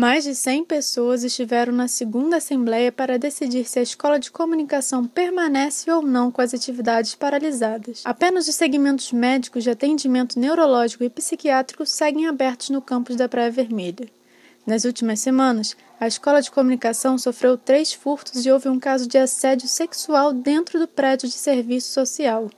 Mais de 100 pessoas estiveram na segunda assembleia para decidir se a escola de comunicação permanece ou não com as atividades paralisadas. Apenas os segmentos médicos de atendimento neurológico e psiquiátrico seguem abertos no campus da Praia Vermelha. Nas últimas semanas, a escola de comunicação sofreu três furtos e houve um caso de assédio sexual dentro do prédio de serviço social.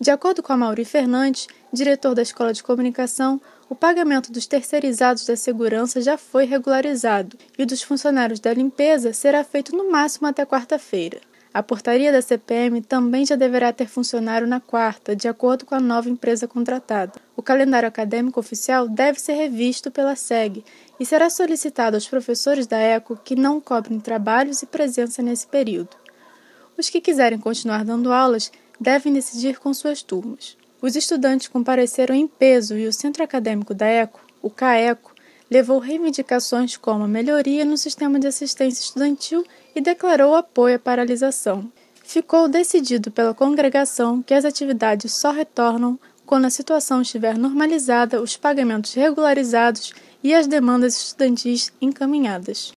De acordo com a Mauri Fernandes, diretor da escola de comunicação, o pagamento dos terceirizados da segurança já foi regularizado e dos funcionários da limpeza será feito no máximo até quarta-feira. A portaria da CPM também já deverá ter funcionário na quarta, de acordo com a nova empresa contratada. O calendário acadêmico oficial deve ser revisto pela SEG e será solicitado aos professores da ECO que não cobrem trabalhos e presença nesse período. Os que quiserem continuar dando aulas devem decidir com suas turmas. Os estudantes compareceram em peso e o centro acadêmico da ECO, o CAECO, levou reivindicações como a melhoria no sistema de assistência estudantil e declarou apoio à paralisação. Ficou decidido pela congregação que as atividades só retornam quando a situação estiver normalizada, os pagamentos regularizados e as demandas estudantis encaminhadas.